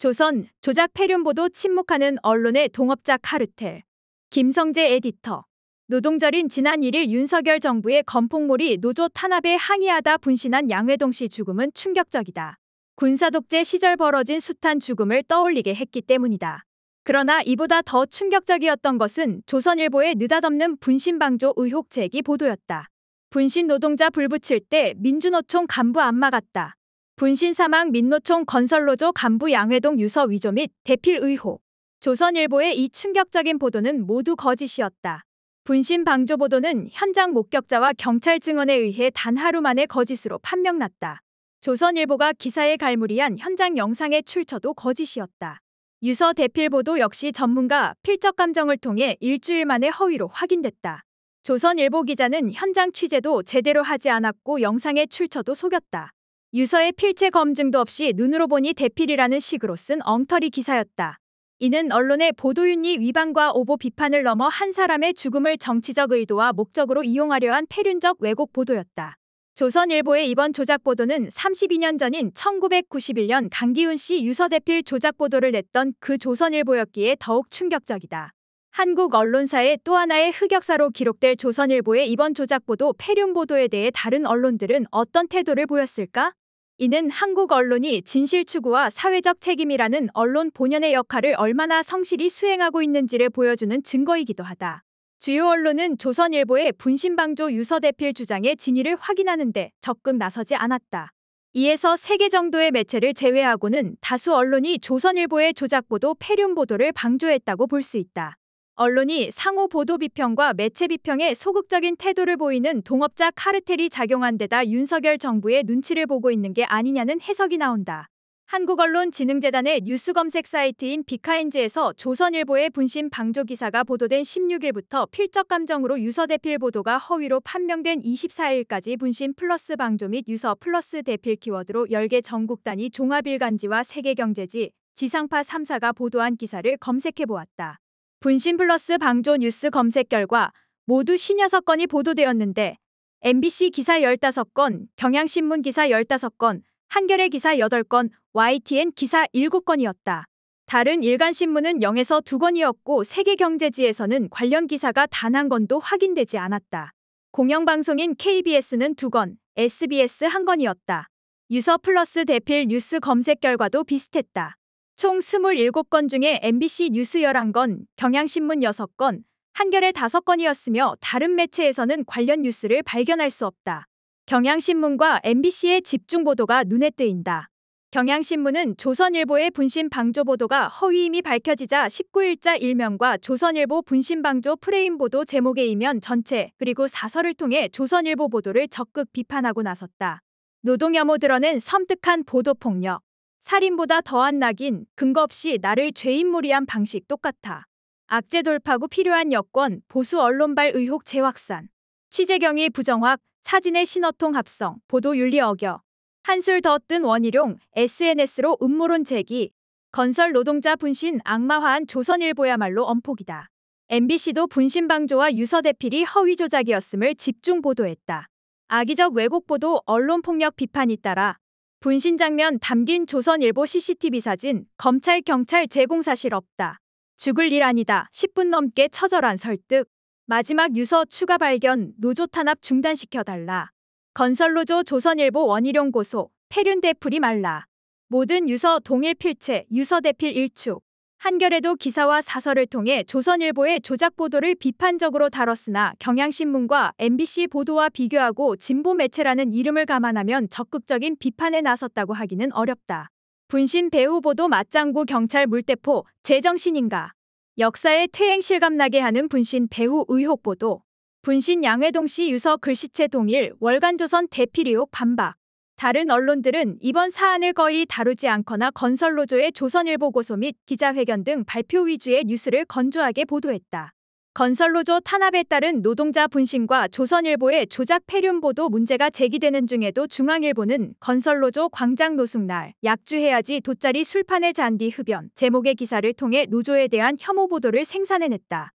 조선 조작 폐륜보도 침묵하는 언론의 동업자 카르텔. 김성재 에디터. 노동절인 지난 1일 윤석열 정부의 건폭몰이 노조 탄압에 항의하다 분신한 양회동 씨 죽음은 충격적이다. 군사독재 시절 벌어진 숱한 죽음을 떠올리게 했기 때문이다. 그러나 이보다 더 충격적이었던 것은 조선일보의 느닷없는 분신방조 의혹 제기 보도였다. 분신 노동자 불붙일 때 민주노총 간부 안 막았다. 분신 사망 민노총 건설로조 간부 양회동 유서 위조 및 대필 의혹. 조선일보의 이 충격적인 보도는 모두 거짓이었다. 분신 방조 보도는 현장 목격자와 경찰 증언에 의해 단 하루 만에 거짓으로 판명났다. 조선일보가 기사에 갈무리한 현장 영상의 출처도 거짓이었다. 유서 대필 보도 역시 전문가 필적 감정을 통해 일주일 만에 허위로 확인됐다. 조선일보 기자는 현장 취재도 제대로 하지 않았고 영상의 출처도 속였다. 유서의 필체 검증도 없이 눈으로 보니 대필이라는 식으로 쓴 엉터리 기사였다. 이는 언론의 보도윤리 위반과 오보 비판을 넘어 한 사람의 죽음을 정치적 의도와 목적으로 이용하려 한폐륜적 왜곡 보도였다. 조선일보의 이번 조작 보도는 32년 전인 1991년 강기훈 씨 유서 대필 조작 보도를 냈던 그 조선일보였기에 더욱 충격적이다. 한국 언론사의 또 하나의 흑역사로 기록될 조선일보의 이번 조작 보도 폐륜 보도에 대해 다른 언론들은 어떤 태도를 보였을까? 이는 한국 언론이 진실 추구와 사회적 책임이라는 언론 본연의 역할을 얼마나 성실히 수행하고 있는지를 보여주는 증거이기도 하다. 주요 언론은 조선일보의 분신방조 유서대필 주장의 진위를 확인하는데 적극 나서지 않았다. 이에서 세개 정도의 매체를 제외하고는 다수 언론이 조선일보의 조작보도 폐륜보도를 방조했다고 볼 수 있다. 언론이 상호 보도 비평과 매체 비평에 소극적인 태도를 보이는 동업자 카르텔이 작용한 데다 윤석열 정부의 눈치를 보고 있는 게 아니냐는 해석이 나온다. 한국언론진흥재단의 뉴스 검색 사이트인 비카인즈에서 조선일보의 분신 방조 기사가 보도된 16일부터 필적 감정으로 유서 대필 보도가 허위로 판명된 24일까지 분신 플러스 방조 및 유서 플러스 대필 키워드로 10개 전국 단위 종합일간지와 세계경제지, 지상파 3사가 보도한 기사를 검색해 보았다. 분신 플러스 방조 뉴스 검색 결과 모두 56건이 보도되었는데 MBC 기사 15건, 경향신문 기사 15건, 한겨레 기사 8건, YTN 기사 7건이었다. 다른 일간신문은 0에서 2건이었고 세계경제지에서는 관련 기사가 단 한 건도 확인되지 않았다. 공영방송인 KBS는 2건, SBS 1건이었다. 유서 플러스 대필 뉴스 검색 결과도 비슷했다. 총 27건 중에 MBC 뉴스 11건, 경향신문 6건, 한겨레 5건이었으며 다른 매체에서는 관련 뉴스를 발견할 수 없다. 경향신문과 MBC의 집중 보도가 눈에 띄인다. 경향신문은 조선일보의 분신 방조 보도가 허위임이 밝혀지자 19일자 일면과 조선일보 분신 방조 프레임 보도 제목의 이면 전체 그리고 사설을 통해 조선일보 보도를 적극 비판하고 나섰다. 노동혐오 드러낸 섬뜩한 보도폭력. 살인보다 더한 낙인, 근거 없이 나를 죄인몰이한 방식 똑같아. 악재 돌파구 필요한 여권 보수 언론발 의혹 재확산. 취재경위 부정확, 사진의 신호통 합성, 보도 윤리 어겨. 한술 더 뜬 원희룡, SNS로 음모론 제기. 건설 노동자 분신 악마화한 조선일보야말로 엄폭이다. MBC도 분신방조와 유서대필이 허위 조작이었음을 집중 보도했다. 악의적 왜곡 보도, 언론 폭력 비판이 따라 분신 장면 담긴 조선일보 CCTV 사진 검찰 경찰 제공 사실 없다. 죽을 일 아니다. 10분 넘게 처절한 설득. 마지막 유서 추가 발견 노조 탄압 중단시켜달라. 건설노조 조선일보 원희룡 고소. 폐륜 대풀이 말라. 모든 유서 동일 필체 유서 대필 일축. 한겨레도 기사와 사설을 통해 조선일보의 조작 보도를 비판적으로 다뤘으나 경향신문과 MBC 보도와 비교하고 진보 매체라는 이름을 감안하면 적극적인 비판에 나섰다고 하기는 어렵다. 분신 배우 보도 맞장구 경찰 물대포 제정신인가 역사에 퇴행실감 나게 하는 분신 배우 의혹 보도 분신 양회동 씨 유서 글씨체 동일 월간조선 대필의혹 반박 다른 언론들은 이번 사안을 거의 다루지 않거나 건설노조의 조선일보 고소 및 기자회견 등 발표 위주의 뉴스를 건조하게 보도했다. 건설노조 탄압에 따른 노동자 분신과 조선일보의 조작 폐륜 보도 문제가 제기되는 중에도 중앙일보는 건설노조 광장 노숙날 약주해야지 돗자리 술판의 잔디 흡연 제목의 기사를 통해 노조에 대한 혐오 보도를 생산해냈다.